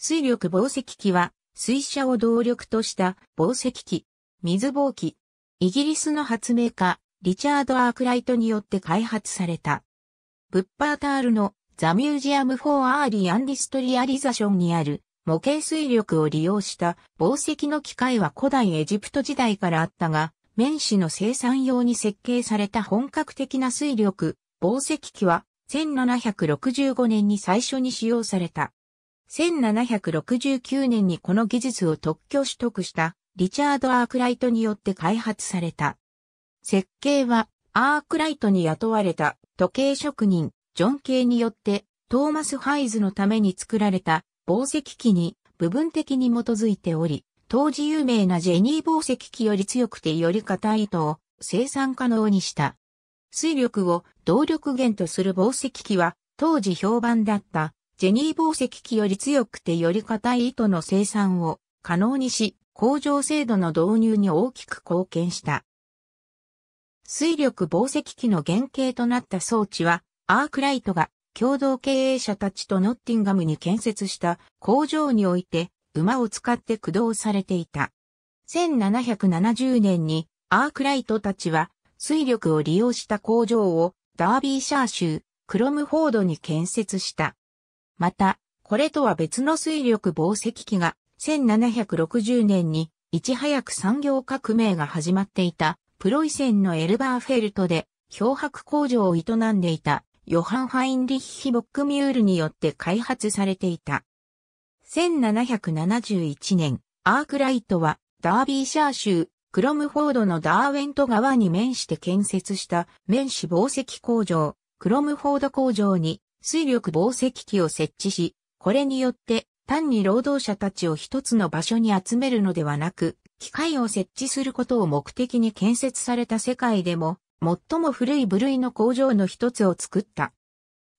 水力防石機は、水車を動力とした防石機、水防機。イギリスの発明家、リチャード・アークライトによって開発された。ブッパータールのザ・ミュージアム・フォー・アーリー・アンディストリアリザションにある模型水力を利用した防石の機械は古代エジプト時代からあったが、面子の生産用に設計された本格的な水力、防石機は1765年に最初に使用された。1769年にこの技術を特許取得したリチャード・アークライトによって開発された。設計はアークライトに雇われた時計職人ジョン・ケイによってトーマス・ハイズのために作られた宝石機に部分的に基づいており、当時有名なジェニー宝石機より強くてより硬い糸を生産可能にした。水力を動力源とする宝石機は当時評判だったジェニー紡績機より強くてより硬い糸の生産を可能にし、工場制度の導入に大きく貢献した。水力紡績機の原型となった装置は、アークライトが共同経営者たちとノッティンガムに建設した工場において馬を使って駆動されていた。1770年にアークライトたちは水力を利用した工場をダービーシャー州クロムフォードに建設した。また、これとは別の水力防石器が1760年にいち早く産業革命が始まっていたプロイセンのエルバーフェルトで漂白工場を営んでいたヨハン・ハインリッヒ・ボックミュールによって開発されていた。1771年、アークライトはダービーシャー州クロムフォードのダーウェント川に面して建設した面子防石工場、クロムフォード工場に水力防石器を設置し、これによって単に労働者たちを一つの場所に集めるのではなく、機械を設置することを目的に建設された世界でも、最も古い部類の工場の一つを作った。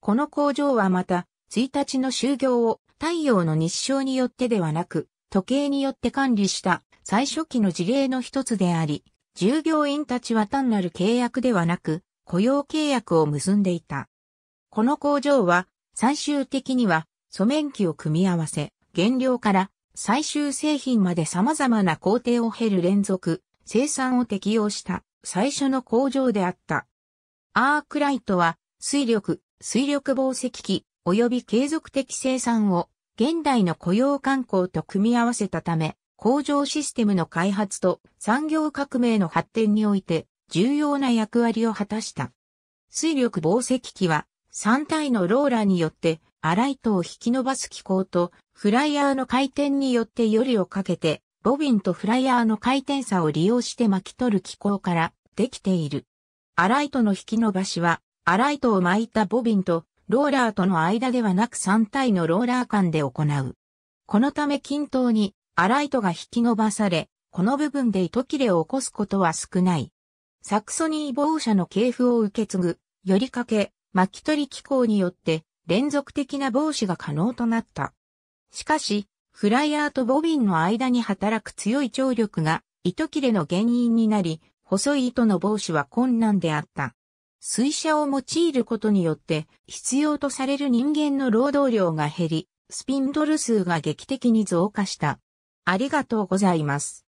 この工場はまた、1日の就業を太陽の日照によってではなく、時計によって管理した最初期の事例の一つであり、従業員たちは単なる契約ではなく、雇用契約を結んでいた。この工場は最終的には素面機を組み合わせ、原料から最終製品まで様々な工程を経る連続、生産を適用した最初の工場であった。アークライトは水力、水力防石機、及び継続的生産を現代の雇用慣行と組み合わせたため、工場システムの開発と産業革命の発展において重要な役割を果たした。水力防石機は3体のローラーによって、アライトを引き伸ばす機構と、フライヤーの回転によってよりをかけて、ボビンとフライヤーの回転差を利用して巻き取る機構からできている。アライトの引き伸ばしは、アライトを巻いたボビンとローラーとの間ではなく3体のローラー間で行う。このため均等にアライトが引き伸ばされ、この部分で糸切れを起こすことは少ない。サクソニー防車の系譜を受け継ぐ、よりかけ、巻き取り機構によって連続的な防止が可能となった。しかし、フライヤーとボビンの間に働く強い張力が糸切れの原因になり、細い糸の防止は困難であった。水車を用いることによって必要とされる人間の労働量が減り、スピンドル数が劇的に増加した。ありがとうございます。